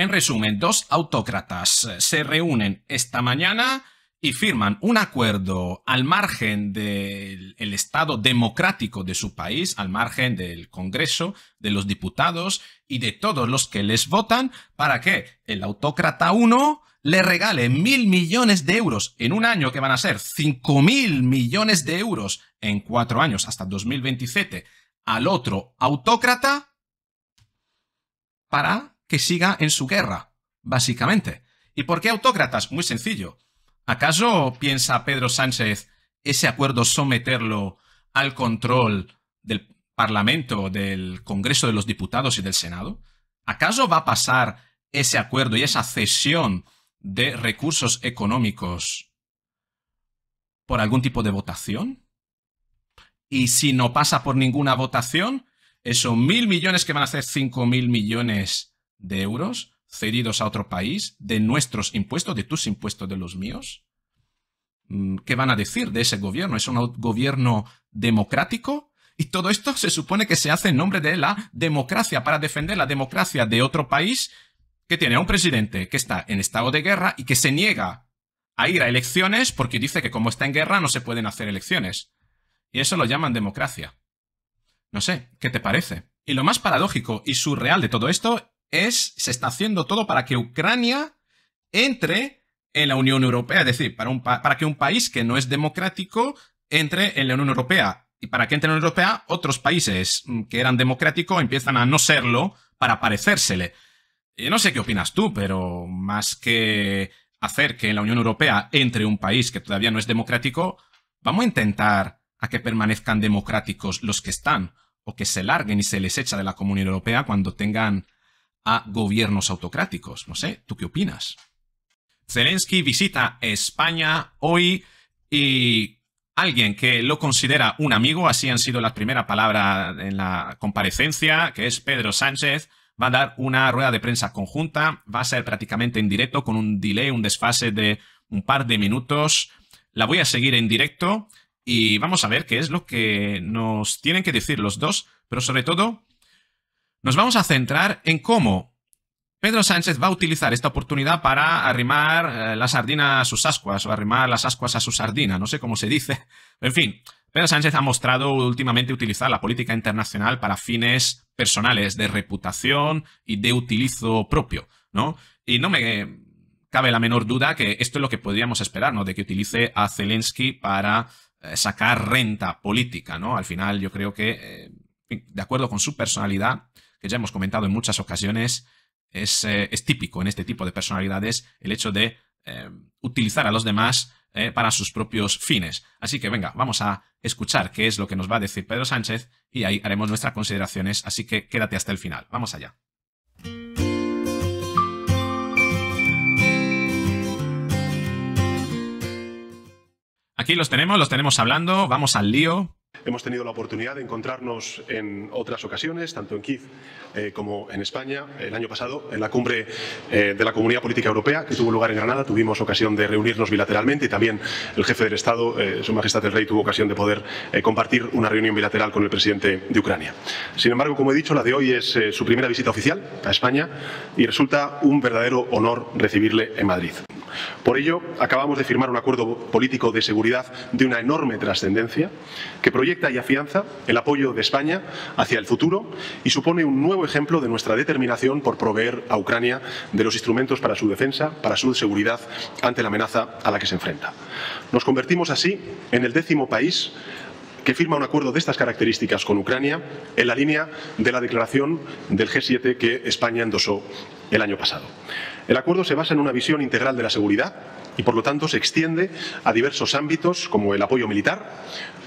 En resumen, dos autócratas se reúnen esta mañana y firman un acuerdo al margen del Estado democrático de su país, al margen del Congreso, de los diputados y de todos los que les votan, para que el autócrata uno le regale mil millones de euros en un año, que van a ser cinco mil millones de euros en cuatro años, hasta 2027, al otro autócrata, para que siga en su guerra, básicamente. ¿Y por qué autócratas? Muy sencillo. ¿Acaso piensa Pedro Sánchez ese acuerdo someterlo al control del Parlamento, del Congreso de los Diputados y del Senado? ¿Acaso va a pasar ese acuerdo y esa cesión de recursos económicos por algún tipo de votación? Y si no pasa por ninguna votación, esos mil millones que van a ser cinco mil millones de euros cedidos a otro país, de nuestros impuestos, de tus impuestos, de los míos? Mm, ¿Qué van a decir de ese gobierno? ¿Es un gobierno democrático? Y todo esto se supone que se hace en nombre de la democracia, para defender la democracia de otro país que tiene a un presidente que está en estado de guerra y que se niega a ir a elecciones porque dice que como está en guerra no se pueden hacer elecciones. Y eso lo llaman democracia. No sé, ¿qué te parece? Y lo más paradójico y surreal de todo esto es, se está haciendo todo para que Ucrania entre en la Unión Europea, es decir, para, que un país que no es democrático entre en la Unión Europea. Y para que entre en la Unión Europea, otros países mm, que eran democráticos empiezan a no serlo para parecérsele. Yo no sé qué opinas tú, pero más que hacer que en la Unión Europea entre un país que todavía no es democrático, vamos a intentar a que permanezcan democráticos los que están, o que se larguen y se les echa de la Comunidad Europea cuando tengan a gobiernos autocráticos. No sé, ¿tú qué opinas? Zelensky visita España hoy y alguien que lo considera un amigo, así han sido las primeras palabras en la comparecencia, que es Pedro Sánchez, va a dar una rueda de prensa conjunta, va a ser prácticamente en directo con un delay, un desfase de un par de minutos. La voy a seguir en directo y vamos a ver qué es lo que nos tienen que decir los dos, pero sobre todo nos vamos a centrar en cómo Pedro Sánchez va a utilizar esta oportunidad para arrimar las eh, la sardina a sus ascuas o arrimar las ascuas a su sardina, no sé cómo se dice. En fin, Pedro Sánchez ha mostrado últimamente utilizar la política internacional para fines personales, de reputación y de utilizo propio, ¿no? Y no me cabe la menor duda que esto es lo que podríamos esperar, ¿no? De que utilice a Zelensky para eh, sacar renta política, ¿no? Al final yo creo que, eh, de acuerdo con su personalidad, que ya hemos comentado en muchas ocasiones, eh, es, típico en este tipo de personalidades el hecho de eh, utilizar a los demás eh, para sus propios fines. Así que venga, vamos a escuchar qué es lo que nos va a decir Pedro Sánchez y ahí haremos nuestras consideraciones, así que quédate hasta el final. Vamos allá. Aquí los tenemos, los tenemos hablando, vamos al lío. Hemos tenido la oportunidad de encontrarnos en otras ocasiones, tanto en Kiev eh, como en España. El año pasado, en la cumbre eh, de la Comunidad Política Europea, que tuvo lugar en Granada, tuvimos ocasión de reunirnos bilateralmente y también el jefe del Estado, eh, Su Majestad el Rey, tuvo ocasión de poder compartir una reunión bilateral con el presidente de Ucrania. Sin embargo, como he dicho, la de hoy es su primera visita oficial a España y resulta un verdadero honor recibirle en Madrid. Por ello, acabamos de firmar un acuerdo político de seguridad de una enorme trascendencia que proyecta y afianza el apoyo de España hacia el futuro y supone un nuevo ejemplo de nuestra determinación por proveer a Ucrania de los instrumentos para su defensa, para su seguridad ante la amenaza a la que se enfrenta. Nos convertimos así en el décimo país que firma un acuerdo de estas características con Ucrania en la línea de la declaración del G7 que España endosó el año pasado. El acuerdo se basa en una visión integral de la seguridad y por lo tanto se extiende a diversos ámbitos como el apoyo militar,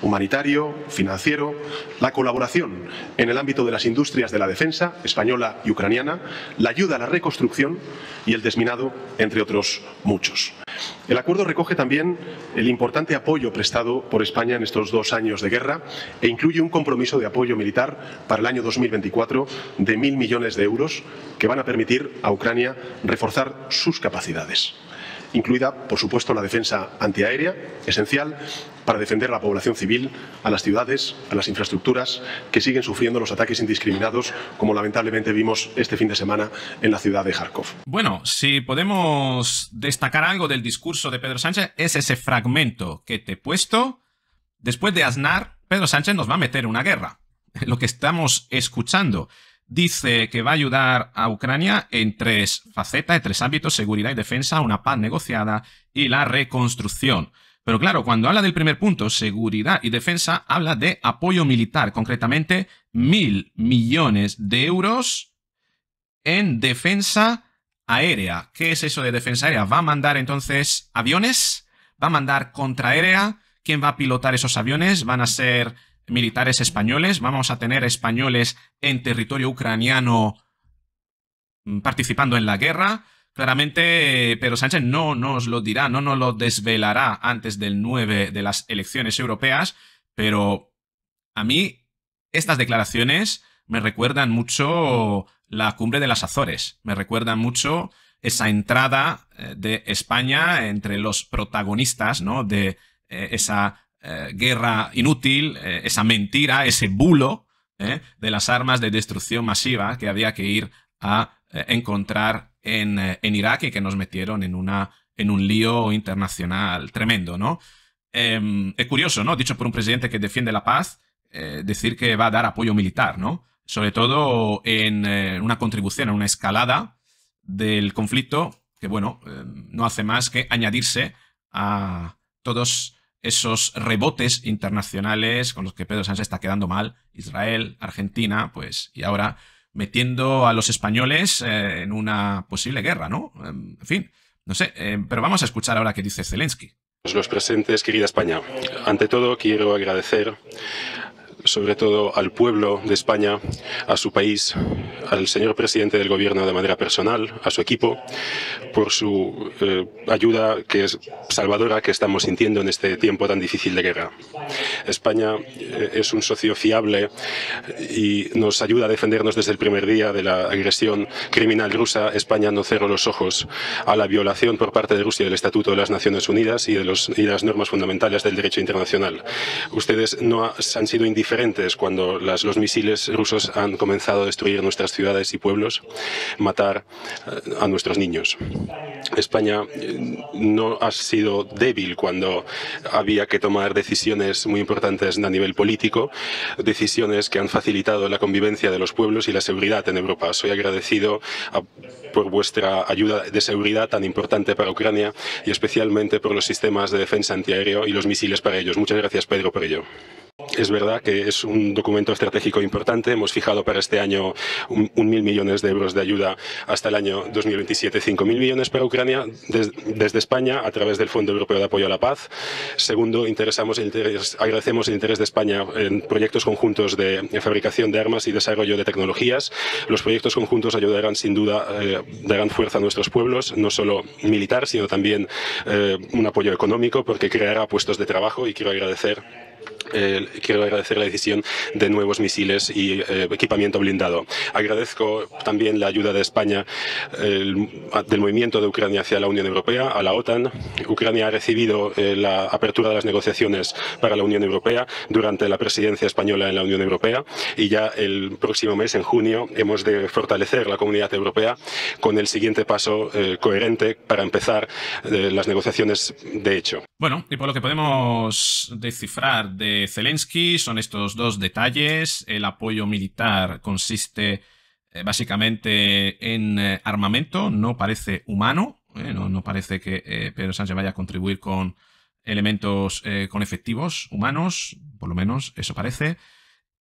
humanitario, financiero, la colaboración en el ámbito de las industrias de la defensa española y ucraniana, la ayuda a la reconstrucción y el desminado, entre otros muchos. El acuerdo recoge también el importante apoyo prestado por España en estos dos años de guerra e incluye un compromiso de apoyo militar para el año 2024 de mil millones de euros que van a permitir a Ucrania reforzar sus capacidades incluida, por supuesto, la defensa antiaérea, esencial para defender a la población civil, a las ciudades, a las infraestructuras que siguen sufriendo los ataques indiscriminados, como lamentablemente vimos este fin de semana en la ciudad de Kharkov. Bueno, si podemos destacar algo del discurso de Pedro Sánchez, es ese fragmento que te he puesto. Después de Aznar, Pedro Sánchez nos va a meter en una guerra. Lo que estamos escuchando dice que va a ayudar a Ucrania en tres facetas, en tres ámbitos, seguridad y defensa, una paz negociada y la reconstrucción. Pero claro, cuando habla del primer punto, seguridad y defensa, habla de apoyo militar, concretamente mil millones de euros en defensa aérea. ¿Qué es eso de defensa aérea? ¿Va a mandar entonces aviones? ¿Va a mandar aérea? ¿Quién va a pilotar esos aviones? ¿Van a ser militares españoles, vamos a tener españoles en territorio ucraniano mm, participando en la guerra. Claramente, eh, pero Sánchez no nos lo dirá, no nos lo desvelará antes del 9 de las elecciones europeas, pero a mí estas declaraciones me recuerdan mucho la cumbre de las Azores, me recuerdan mucho esa entrada eh, de España entre los protagonistas, ¿no? De eh, esa eh, guerra inútil, eh, esa mentira, ese bulo eh, de las armas de destrucción masiva que había que ir a encontrar en, Irak y que nos metieron en, una, en un lío internacional tremendo, ¿no? Em, es curioso, ¿no? Dicho por un presidente que defiende la paz, decir que va a dar apoyo militar, ¿no? Sobre todo en una contribución a una escalada del conflicto que, bueno, em, no hace más que añadirse a todos esos rebotes internacionales con los que Pedro Sánchez está quedando mal, Israel, Argentina, pues, y ahora metiendo a los españoles eh, en una posible guerra, ¿no? Em, en fin, no sé, em, pero vamos a escuchar ahora qué dice Zelensky. Los presentes, querida España, ante todo quiero agradecer sobre todo al pueblo de España, a su país, al señor presidente del gobierno de manera personal, a su equipo, por su eh, ayuda que es salvadora que estamos sintiendo en este tiempo tan difícil de guerra. España eh, es un socio fiable y nos ayuda a defendernos desde el primer día de la agresión criminal rusa. España no cerró los ojos a la violación por parte de Rusia del Estatuto de las Naciones Unidas y de, y de las normas fundamentales del derecho internacional. Ustedes no han sido indiferentes cuando los misiles rusos han comenzado a destruir nuestras ciudades y pueblos, matar eh, a nuestros niños. España eh, no ha sido débil cuando había que tomar decisiones muy importantes a nivel político, decisiones que han facilitado la convivencia de los pueblos y la seguridad en Europa. Soy agradecido por vuestra ayuda de seguridad tan importante para Ucrania y especialmente por los sistemas de defensa antiaéreo y los misiles para ellos. Muchas gracias, Pedro, por ello. Es verdad que es un documento estratégico importante. Hemos fijado para este año un mil millones de euros de ayuda hasta el año 2027, mil millones para Ucrania desde España a través del Fondo Europeo de Apoyo a la Paz. Segundo, interesamos agradecemos el interés de España en proyectos conjuntos de fabricación de armas y desarrollo de tecnologías. Los proyectos conjuntos ayudarán sin duda, eh, darán fuerza a nuestros pueblos, no solo militar, sino también eh, un apoyo económico porque creará puestos de trabajo y quiero agradecer eh, quiero agradecer la decisión de nuevos misiles y eh, equipamiento blindado. Agradezco también la ayuda de España del movimiento de Ucrania hacia la Unión Europea, a la OTAN. Ucrania ha recibido eh, la apertura de las negociaciones para la Unión Europea durante la presidencia española en la Unión Europea y ya el próximo mes, en junio, hemos de fortalecer la comunidad europea con el siguiente paso coherente para empezar las negociaciones de hecho. Bueno, y por lo que podemos descifrar de Zelensky son estos dos detalles. El apoyo militar consiste eh, básicamente en eh, armamento, no parece humano, eh, no, parece que Pedro Sánchez vaya a contribuir con elementos con efectivos humanos, por lo menos eso parece.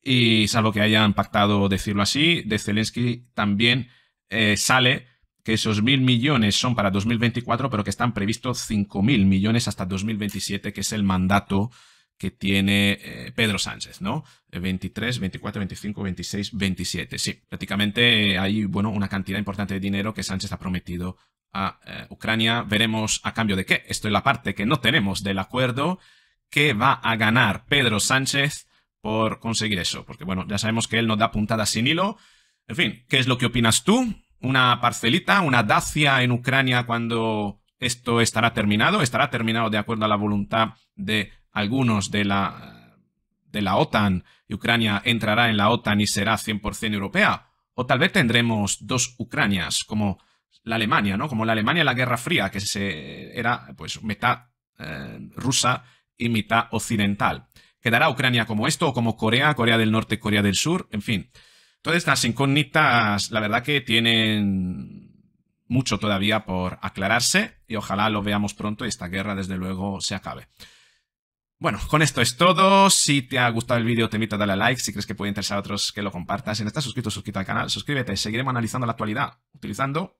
Y salvo que hayan pactado decirlo así, de Zelensky también sale que esos mil millones son para 2024, pero que están previstos cinco mil millones hasta 2027, que es el mandato que tiene eh, Pedro Sánchez, ¿no? 23, 24, 25, 26, 27. Sí, prácticamente hay, bueno, una cantidad importante de dinero que Sánchez ha prometido a eh, Ucrania. Veremos a cambio de qué. Esto es la parte que no tenemos del acuerdo que va a ganar Pedro Sánchez por conseguir eso. Porque, bueno, ya sabemos que él no da puntadas sin hilo. En fin, ¿qué es lo que opinas tú? ¿Una parcelita, una dacia en Ucrania cuando esto estará terminado? ¿Estará terminado de acuerdo a la voluntad de algunos de la, de la OTAN y Ucrania entrará en la OTAN y será 100% europea. O tal vez tendremos dos Ucranias, como la Alemania, ¿no? Como la Alemania de la Guerra Fría, que se, era pues mitad eh, rusa y mitad occidental. ¿Quedará Ucrania como esto o como Corea, Corea del Norte, Corea del Sur? En fin. Todas estas incógnitas, la verdad que tienen mucho todavía por aclararse y ojalá lo veamos pronto y esta guerra desde luego se acabe. Bueno, con esto es todo. Si te ha gustado el vídeo, te invito a darle a like. Si crees que puede interesar a otros, que lo compartas. Si no estás suscrito, suscríbete al canal. Suscríbete. Seguiremos analizando la actualidad, utilizando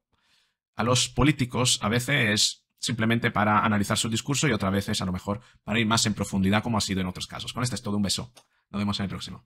a los políticos a veces simplemente para analizar su discurso y otras veces a lo mejor para ir más en profundidad como ha sido en otros casos. Con esto es todo. Un beso. Nos vemos en el próximo.